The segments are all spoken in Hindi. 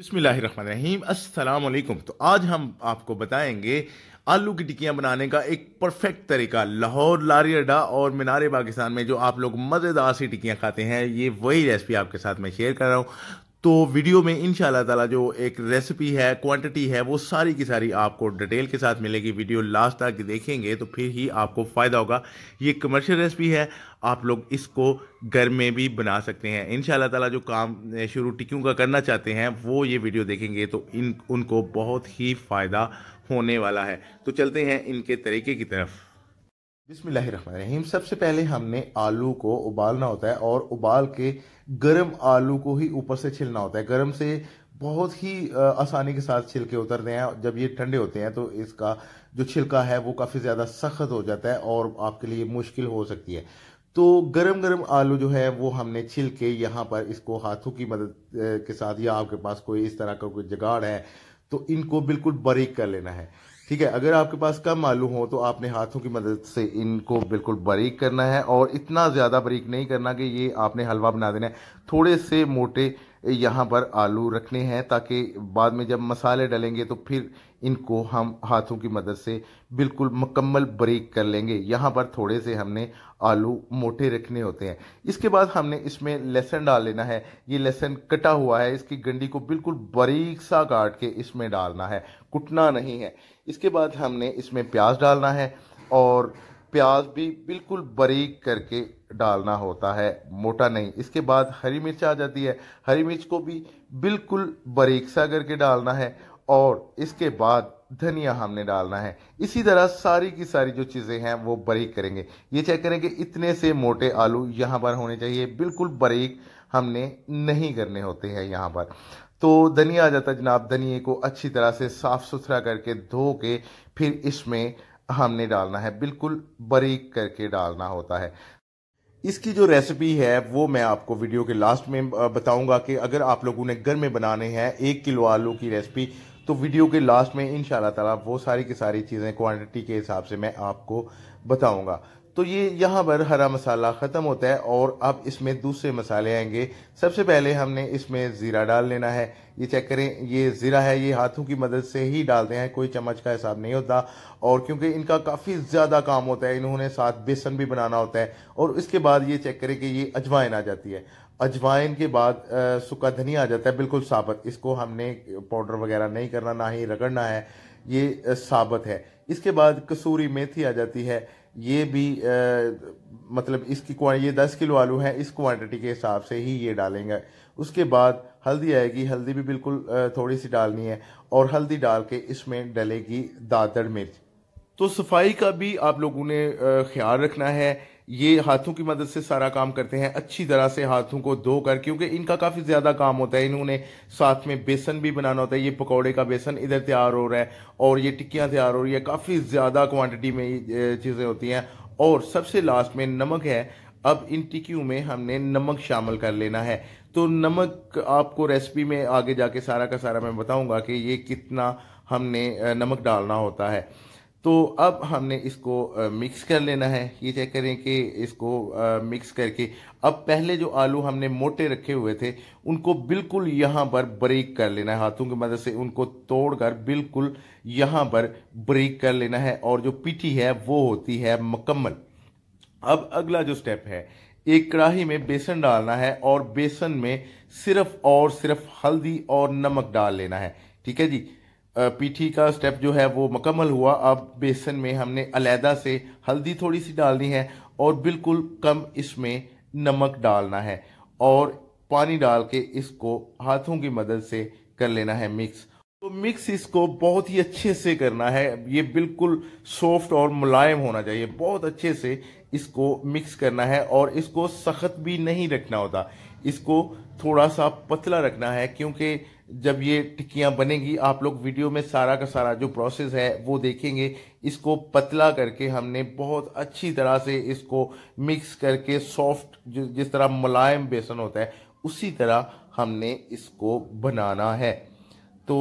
अस्सलाम वालेकुम तो आज हम आपको बताएंगे आलू की टिक्कियां बनाने का एक परफेक्ट तरीका लाहौर लारी अड्डा और मीनारे पाकिस्तान में जो आप लोग मज़ेदार सी टिक्कियां खाते हैं ये वही रेसिपी आपके साथ मैं शेयर कर रहा हूँ तो वीडियो में इन ताला जो एक रेसिपी है क्वांटिटी है वो सारी की सारी आपको डिटेल के साथ मिलेगी वीडियो लास्ट तक देखेंगे तो फिर ही आपको फ़ायदा होगा ये कमर्शियल रेसिपी है आप लोग इसको घर में भी बना सकते हैं इन ताला जो काम शुरू टिक्कियों का करना चाहते हैं वो ये वीडियो देखेंगे तो इन उनको बहुत ही फ़ायदा होने वाला है तो चलते हैं इनके तरीके की तरफ बिस्मिल्लाहिर्रहमानिर्रहीम सबसे पहले हमने आलू को उबालना होता है और उबाल के गरम आलू को ही ऊपर से छिलना होता है गरम से बहुत ही आसानी के साथ छिलके उतरते हैं जब ये ठंडे होते हैं तो इसका जो छिलका है वो काफ़ी ज़्यादा सख्त हो जाता है और आपके लिए मुश्किल हो सकती है तो गरम गरम आलू जो है वो हमने छिल के यहाँ पर इसको हाथों की मदद के साथ या आपके पास कोई इस तरह का कोई जगाड़ है तो इनको बिल्कुल बारीक कर लेना है ठीक है अगर आपके पास कम मालूम हो तो आपने हाथों की मदद से इनको बिल्कुल बारीक करना है और इतना ज़्यादा बारीक नहीं करना कि ये आपने हलवा बना देना है थोड़े से मोटे यहाँ पर आलू रखने हैं ताकि बाद में जब मसाले डलेंगे तो फिर इनको हम हाथों की मदद से बिल्कुल मुकम्मल ब्रेक कर लेंगे यहाँ पर थोड़े से हमने आलू मोटे रखने होते हैं इसके बाद हमने इसमें लहसन डाल लेना है ये लहसन कटा हुआ है इसकी गंडी को बिल्कुल बारीक सा काट के इसमें डालना है कुटना नहीं है इसके बाद हमने इसमें प्याज डालना है और प्याज भी बिल्कुल बारीक करके डालना होता है मोटा नहीं इसके बाद हरी मिर्च आ जाती है हरी मिर्च को भी बिल्कुल बारीक सा करके डालना है और इसके बाद धनिया हमने डालना है इसी तरह सारी की सारी जो चीज़ें हैं वो बारीक करेंगे ये चेक करेंगे इतने से मोटे आलू यहाँ पर होने चाहिए बिल्कुल बारीक हमने नहीं करने होते हैं यहाँ पर तो धनिया आ जाता है जनाब धनिए को अच्छी तरह से साफ़ सुथरा करके धो के फिर इसमें हमने डालना है बिल्कुल बारीक करके डालना होता है इसकी जो रेसिपी है वो मैं आपको वीडियो के लास्ट में बताऊंगा कि अगर आप लोगों ने घर में बनाने हैं एक किलो आलू की रेसिपी तो वीडियो के लास्ट में इन ताला वो सारी की सारी चीज़ें क्वांटिटी के हिसाब से मैं आपको बताऊंगा तो ये यहाँ पर हरा मसाला ख़त्म होता है और अब इसमें दूसरे मसाले आएंगे सबसे पहले हमने इसमें ज़ीरा डाल लेना है ये चेक करें ये ज़ीरा है ये हाथों की मदद से ही डालते हैं कोई चम्मच का हिसाब नहीं होता और क्योंकि इनका काफ़ी ज़्यादा काम होता है इन्होंने साथ बेसन भी बनाना होता है और इसके बाद ये चेक करें कि ये अजवाइन आ जाती है अजवाइन के बाद सूखा धनिया आ जाता है बिल्कुल साबत इसको हमने पाउडर वगैरह नहीं करना ना ही रगड़ना है ये साबत है इसके बाद कसूरी मेथी आ जाती है ये भी आ, मतलब इसकी ये दस किलो आलू है इस क्वांटिटी के हिसाब से ही ये डालेंगे उसके बाद हल्दी आएगी हल्दी भी बिल्कुल थोड़ी सी डालनी है और हल्दी डाल के इसमें डलेगी दादर मिर्च तो सफाई का भी आप लोगों ने ख्याल रखना है ये हाथों की मदद से सारा काम करते हैं अच्छी तरह से हाथों को धोकर क्योंकि इनका काफ़ी ज़्यादा काम होता है इन्होंने साथ में बेसन भी बनाना होता है ये पकौड़े का बेसन इधर तैयार हो रहा है और ये टिक्कियाँ तैयार हो रही है काफ़ी ज़्यादा क्वांटिटी में चीज़ें होती हैं और सबसे लास्ट में नमक है अब इन टिक्कियों में हमने नमक शामिल कर लेना है तो नमक आपको रेसिपी में आगे जाके सारा का सारा मैं बताऊंगा कि ये कितना हमने नमक डालना होता है तो अब हमने इसको मिक्स कर लेना है ये चेक करें कि इसको मिक्स करके अब पहले जो आलू हमने मोटे रखे हुए थे उनको बिल्कुल यहाँ पर ब्रेक कर लेना है हाथों की मदद से उनको तोड़कर बिल्कुल यहाँ पर ब्रेक कर लेना है और जो पीठी है वो होती है मुकम्मल अब अगला जो स्टेप है एक कढ़ाही में बेसन डालना है और बेसन में सिर्फ और सिर्फ हल्दी और नमक डाल लेना है ठीक है जी पीठी का स्टेप जो है वो मुकम्मल हुआ अब बेसन में हमने अलहदा से हल्दी थोड़ी सी डालनी है और बिल्कुल कम इसमें नमक डालना है और पानी डाल के इसको हाथों की मदद से कर लेना है मिक्स तो मिक्स इसको बहुत ही अच्छे से करना है ये बिल्कुल सॉफ्ट और मुलायम होना चाहिए बहुत अच्छे से इसको मिक्स करना है और इसको सख्त भी नहीं रखना होता इसको थोड़ा सा पतला रखना है क्योंकि जब ये टिक्कियाँ बनेंगी आप लोग वीडियो में सारा का सारा जो प्रोसेस है वो देखेंगे इसको पतला करके हमने बहुत अच्छी तरह से इसको मिक्स करके सॉफ्ट जिस तरह मुलायम बेसन होता है उसी तरह हमने इसको बनाना है तो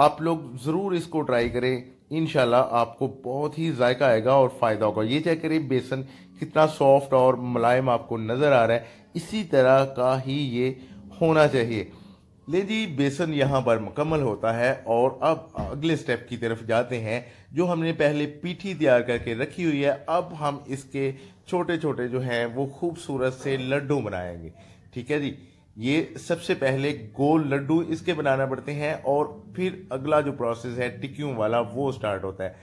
आप लोग ज़रूर इसको ट्राई करें इन आपको बहुत ही जायका आएगा और फ़ायदा होगा ये चेक करें बेसन कितना सॉफ्ट और मुलायम आपको नज़र आ रहा है इसी तरह का ही ये होना चाहिए ले जी बेसन यहाँ पर मुकम्मल होता है और अब अगले स्टेप की तरफ जाते हैं जो हमने पहले पीठी तैयार करके रखी हुई है अब हम इसके छोटे छोटे जो हैं वो खूबसूरत से लड्डू बनाएंगे ठीक है जी ये सबसे पहले गोल लड्डू इसके बनाना पड़ते हैं और फिर अगला जो प्रोसेस है टिक्कियों वाला वो स्टार्ट होता है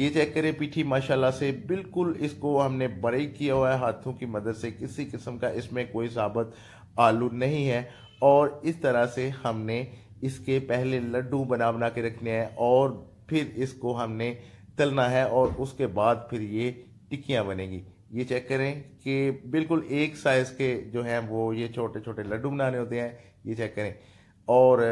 ये चेक करें पीठी माशाल्लाह से बिल्कुल इसको हमने बरेक किया हुआ है हाथों की मदद से किसी किस्म का इसमें कोई साबत आलू नहीं है और इस तरह से हमने इसके पहले लड्डू बना बना के रखने हैं और फिर इसको हमने तलना है और उसके बाद फिर ये टिक्कियाँ बनेगी ये चेक करें कि बिल्कुल एक साइज़ के जो हैं वो ये छोटे छोटे लड्डू बनाने होते हैं ये चेक करें और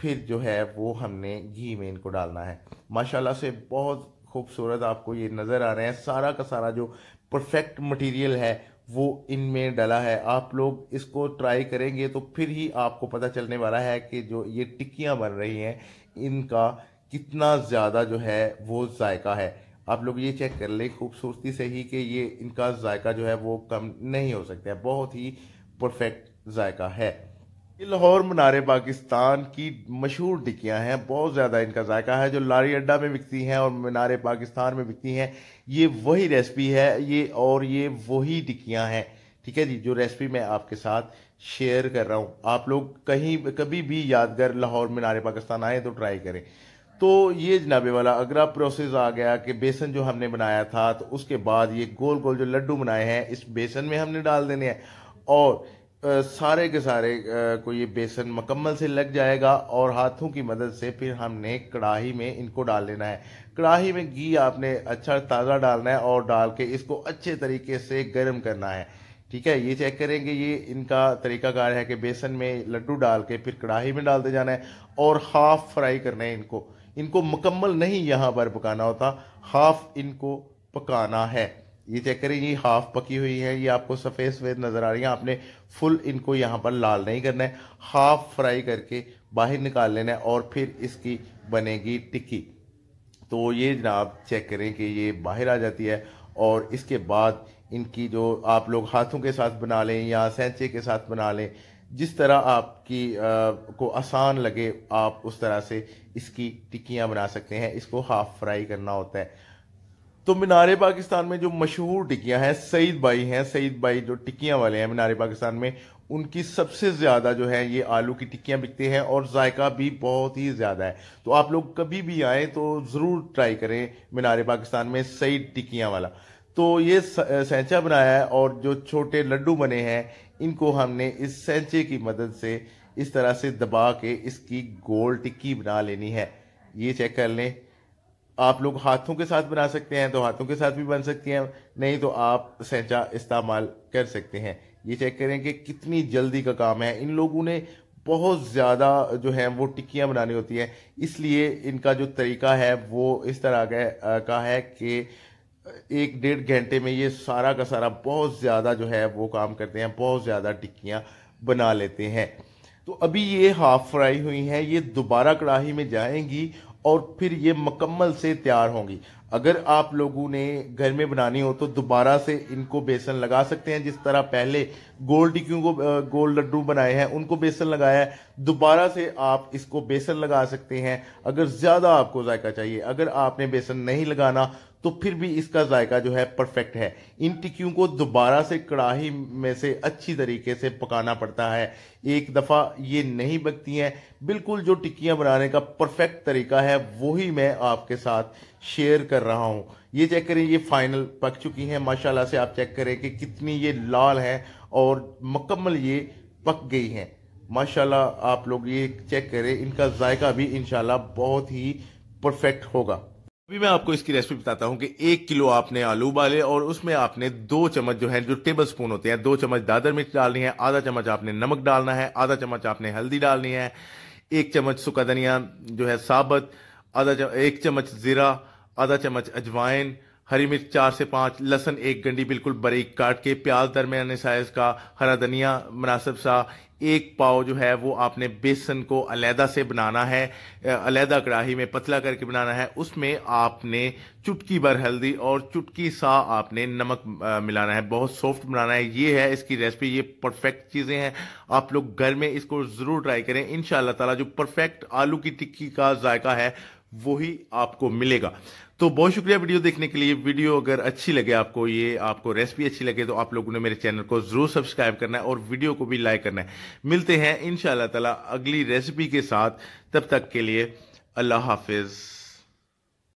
फिर जो है वो हमने घी में इनको डालना है माशाल्लाह से बहुत खूबसूरत आपको ये नज़र आ रहे हैं सारा का सारा जो परफेक्ट मटेरियल है वो इनमें डला है आप लोग इसको ट्राई करेंगे तो फिर ही आपको पता चलने वाला है कि जो ये टिक्कियाँ बन रही हैं इनका कितना ज़्यादा जो है वो जायका है आप लोग ये चेक कर लें खूबसूरती से ही कि ये इनका जायका जो है वो कम नहीं हो सकता है बहुत ही परफेक्ट जायका है ये लाहौर मनारे पाकिस्तान की मशहूर टिकियाँ हैं बहुत ज़्यादा इनका जायका है जो लारी अड्डा में बिकती हैं और मनारे पाकिस्तान में बिकती हैं ये वही रेसिपी है ये और ये वही टिकियाँ हैं ठीक है जी जो रेसिपी मैं आपके साथ शेयर कर रहा हूँ आप लोग कहीं कभी भी यादगार लाहौर मनारे पाकिस्तान आए तो ट्राई करें तो ये जनाबे वाला अगला प्रोसेस आ गया कि बेसन जो हमने बनाया था तो उसके बाद ये गोल गोल जो लड्डू बनाए हैं इस बेसन में हमने डाल देने हैं और सारे के सारे को ये बेसन मकम्मल से लग जाएगा और हाथों की मदद से फिर हमने कढ़ाही में इनको डाल लेना है कढ़ाही में घी आपने अच्छा ताज़ा डालना है और डाल के इसको अच्छे तरीके से गर्म करना है ठीक है ये चेक करेंगे ये इनका तरीकाकार है कि बेसन में लड्डू डाल के फिर कढ़ाई में डालते जाना है और हाफ़ फ्राई करना है इनको इनको मुकम्मल नहीं यहाँ पर पकाना होता हाफ़ इनको पकाना है ये चेक करें ये हाफ पकी हुई है ये आपको सफ़ेद सफ़ेद नज़र आ रही है आपने फुल इनको यहाँ पर लाल नहीं करना है हाफ फ्राई करके बाहर निकाल लेना है और फिर इसकी बनेगी टिक्की तो ये जनाब चेक करें कि ये बाहर आ जाती है और इसके बाद इनकी जो आप लोग हाथों के साथ बना लें या सेंचे के साथ बना लें जिस तरह आपकी आ, को आसान लगे आप उस तरह से इसकी टिक्कियाँ बना सकते हैं इसको हाफ फ्राई करना होता है तो मीनार पाकिस्तान में जो मशहूर टिक्कियाँ हैं सईद भाई हैं सईद भाई जो टिक्कियाँ वाले हैं मीनारे पाकिस्तान में उनकी सबसे ज़्यादा जो है ये आलू की टिक्कियाँ बिकती हैं और जायका भी बहुत ही ज़्यादा है तो आप लोग कभी भी आएँ तो ज़रूर ट्राई करें मीनार पाकिस्तान में सईद टिक्कियाँ वाला तो ये सैंचा बनाया है और जो छोटे लड्डू बने हैं इनको हमने इस सेंचे की मदद से इस तरह से दबा के इसकी गोल टिक्की बना लेनी है ये चेक कर लें आप लोग हाथों के साथ बना सकते हैं तो हाथों के साथ भी बन सकती हैं नहीं तो आप सेंचा इस्तेमाल कर सकते हैं ये चेक करें कि कितनी जल्दी का काम है इन लोगों ने बहुत ज़्यादा जो है वो टिक्कियाँ बनानी होती हैं इसलिए इनका जो तरीका है वो इस तरह का है कि एक डेढ़ घंटे में ये सारा का सारा बहुत ज़्यादा जो है वो काम करते हैं बहुत ज़्यादा टिक्कियाँ बना लेते हैं तो अभी ये हाफ फ्राई हुई हैं ये दोबारा कढ़ाही में जाएंगी और फिर ये मकम्मल से तैयार होंगी अगर आप लोगों ने घर में बनानी हो तो दोबारा से इनको बेसन लगा सकते हैं जिस तरह पहले गोल टिक्कियों को गोल लड्डू बनाए हैं उनको बेसन लगाया है दोबारा से आप इसको बेसन लगा सकते हैं अगर ज़्यादा आपको जायका चाहिए अगर आपने बेसन नहीं लगाना तो फिर भी इसका जायका जो है परफेक्ट है इन टिक्कियों को दोबारा से कड़ाही में से अच्छी तरीके से पकाना पड़ता है एक दफ़ा ये नहीं पकती हैं बिल्कुल जो टिक्कियाँ बनाने का परफेक्ट तरीका है वही मैं आपके साथ शेयर कर रहा हूँ ये चेक करें ये फाइनल पक चुकी हैं माशाल्लाह से आप चेक करें कि कितनी ये लाल है और मुकम्मल ये पक गई हैं माशाल्लाह आप लोग ये चेक करें इनका जायका भी इनशाला बहुत ही परफेक्ट होगा अभी मैं आपको इसकी रेसिपी बताता हूं कि एक किलो आपने आलू उबाले और उसमें आपने दो चम्मच जो है जो टेबल स्पून होते हैं दो चम्मच दादर मिर्च डालनी है आधा चम्मच आपने नमक डालना है आधा चम्मच आपने हल्दी डालनी है एक चम्मच सुखा धनिया जो है साबत आधा एक चम्मच ज़ीरा आधा चम्मच अजवाइन हरी मिर्च चार से पाँच लहसन एक गंडी बिल्कुल बरीक काट के प्याज दरमियाने साइज़ का हरा धनिया मुनासिब सा एक पाव जो है वो आपने बेसन को अलहदा से बनाना है अलहदा कड़ाही में पतला करके बनाना है उसमें आपने चुटकी भर हल्दी और चुटकी सा आपने नमक मिलाना है बहुत सॉफ्ट बनाना है ये है इसकी रेसिपी ये परफेक्ट चीज़ें हैं आप लोग घर में इसको ज़रूर ट्राई करें इन ताला जो परफेक्ट आलू की टिक्की का जायका है वही आपको मिलेगा तो बहुत शुक्रिया वीडियो देखने के लिए वीडियो अगर अच्छी लगे आपको ये आपको रेसिपी अच्छी लगे तो आप लोगों ने मेरे चैनल को जरूर सब्सक्राइब करना है और वीडियो को भी लाइक करना है मिलते हैं इन ताला अगली रेसिपी के साथ तब तक के लिए अल्लाह हाफिज़